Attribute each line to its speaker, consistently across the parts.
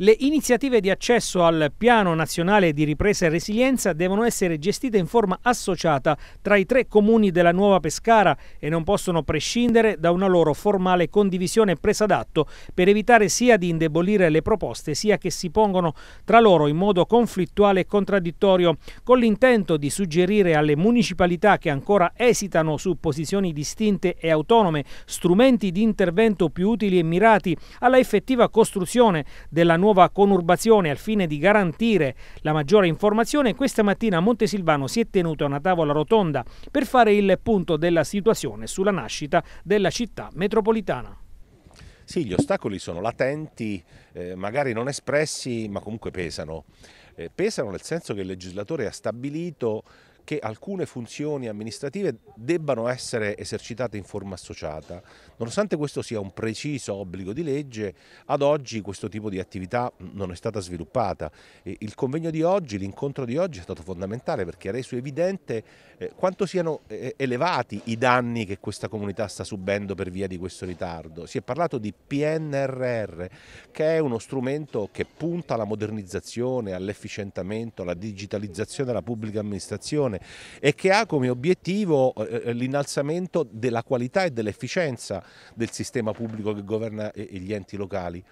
Speaker 1: Le iniziative di accesso al Piano Nazionale di Ripresa e Resilienza devono essere gestite in forma associata tra i tre comuni della Nuova Pescara e non possono prescindere da una loro formale condivisione e presa d'atto per evitare sia di indebolire le proposte sia che si pongono tra loro in modo conflittuale e contraddittorio, con l'intento di suggerire alle municipalità che ancora esitano su posizioni distinte e autonome strumenti di intervento più utili e mirati alla effettiva costruzione della nuova nuova conurbazione al fine di garantire la maggiore informazione, questa mattina a Montesilvano si è tenuta una tavola rotonda per fare il punto della situazione sulla nascita
Speaker 2: della città metropolitana. Sì, gli ostacoli sono latenti, eh, magari non espressi, ma comunque pesano. Eh, pesano nel senso che il legislatore ha stabilito che alcune funzioni amministrative debbano essere esercitate in forma associata. Nonostante questo sia un preciso obbligo di legge, ad oggi questo tipo di attività non è stata sviluppata. Il convegno di oggi, l'incontro di oggi è stato fondamentale perché ha reso evidente eh, quanto siano eh, elevati i danni che questa comunità sta subendo per via di questo ritardo. Si è parlato di PNRR, che è uno strumento che punta alla modernizzazione, all'efficientamento, alla digitalizzazione della pubblica amministrazione regionale e che ha come obiettivo eh, eh, l'innalzamento della qualità e dell'efficienza del sistema pubblico che governa eh, gli enti locali.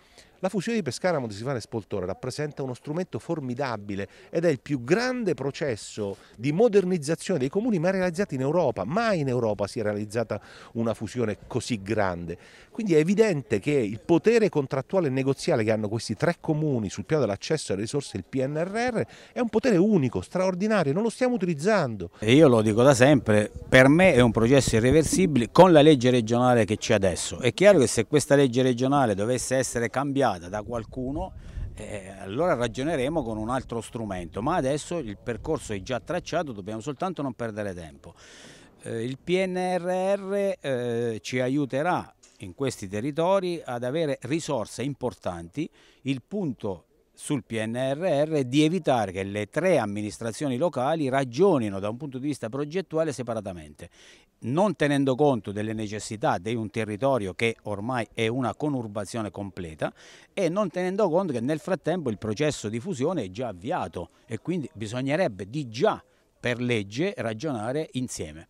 Speaker 2: La fusione di Pescara e Spoltore rappresenta uno strumento formidabile ed è il più grande processo di modernizzazione dei comuni mai realizzato in Europa. Mai in Europa si è realizzata una fusione così grande. Quindi è evidente che il potere contrattuale e negoziale che hanno questi tre comuni sul piano dell'accesso alle risorse del PNRR è un potere unico, straordinario, non lo stiamo utilizzando.
Speaker 3: E io lo dico da sempre, per me è un processo irreversibile con la legge regionale che c'è adesso. È chiaro che se questa legge regionale dovesse essere cambiata iniziata da qualcuno, eh, allora ragioneremo con un altro strumento, ma adesso il percorso è già tracciato, dobbiamo soltanto non perdere tempo. Eh, il PNRR eh, ci aiuterà in questi territori ad avere risorse importanti, il punto sul PNRR di evitare che le tre amministrazioni locali ragionino da un punto di vista progettuale separatamente non tenendo conto delle necessità di un territorio che ormai è una conurbazione completa e non tenendo conto che nel frattempo il processo di fusione è già avviato e quindi bisognerebbe di già per legge ragionare insieme.